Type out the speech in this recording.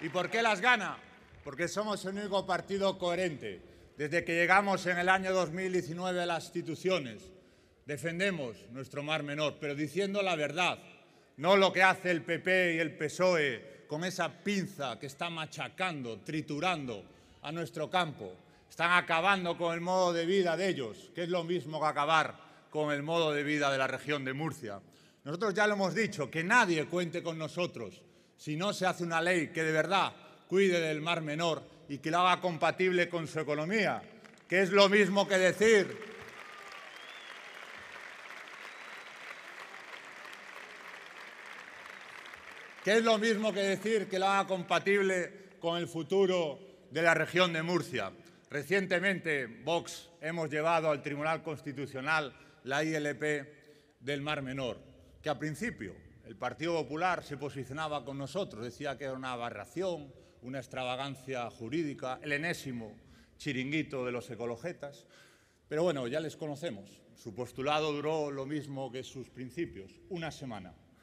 ¿Y por qué las gana? Porque somos el único partido coherente. Desde que llegamos en el año 2019 a las instituciones, defendemos nuestro mar menor, pero diciendo la verdad, no lo que hace el PP y el PSOE con esa pinza que está machacando, triturando a nuestro campo. Están acabando con el modo de vida de ellos, que es lo mismo que acabar con el modo de vida de la región de Murcia. Nosotros ya lo hemos dicho, que nadie cuente con nosotros si no se hace una ley que de verdad cuide del mar menor y que la haga compatible con su economía, que es lo mismo que decir que es lo mismo que decir que la haga compatible con el futuro de la región de Murcia. Recientemente, Vox, hemos llevado al Tribunal Constitucional la ILP del Mar Menor, que a principio el Partido Popular se posicionaba con nosotros, decía que era una aberración, una extravagancia jurídica, el enésimo chiringuito de los ecologetas. Pero bueno, ya les conocemos. Su postulado duró lo mismo que sus principios, una semana.